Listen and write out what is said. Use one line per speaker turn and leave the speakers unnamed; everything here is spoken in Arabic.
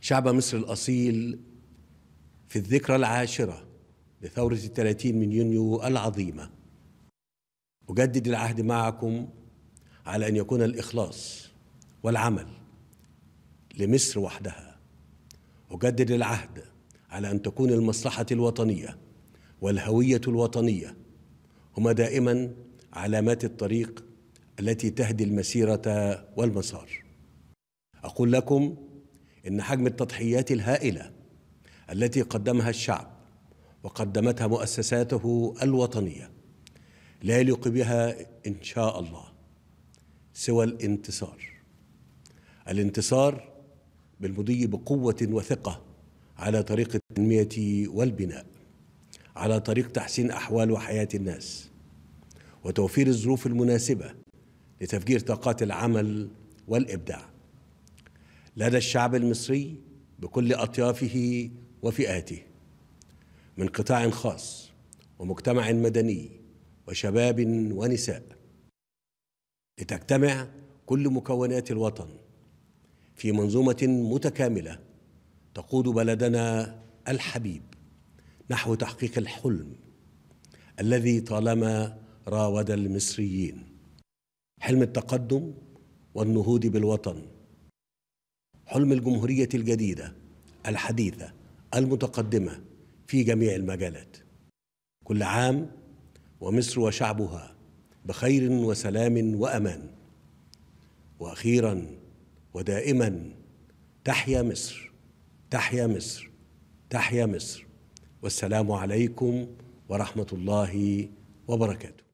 شعب مصر الأصيل في الذكرى العاشرة لثورة الثلاثين من يونيو العظيمة أجدد العهد معكم على أن يكون الإخلاص والعمل لمصر وحدها أجدد العهد على أن تكون المصلحة الوطنية والهوية الوطنية هما دائما علامات الطريق التي تهدي المسيرة والمسار أقول لكم ان حجم التضحيات الهائله التي قدمها الشعب وقدمتها مؤسساته الوطنيه لا يليق بها ان شاء الله سوى الانتصار الانتصار بالمضي بقوه وثقه على طريق التنميه والبناء على طريق تحسين احوال وحياه الناس وتوفير الظروف المناسبه لتفجير طاقات العمل والابداع لدى الشعب المصري بكل اطيافه وفئاته من قطاع خاص ومجتمع مدني وشباب ونساء لتجتمع كل مكونات الوطن في منظومه متكامله تقود بلدنا الحبيب نحو تحقيق الحلم الذي طالما راود المصريين حلم التقدم والنهوض بالوطن حلم الجمهورية الجديدة الحديثة المتقدمة في جميع المجالات كل عام ومصر وشعبها بخير وسلام وأمان وأخيرا ودائما تحيا مصر تحيا مصر تحيا مصر والسلام عليكم ورحمة الله وبركاته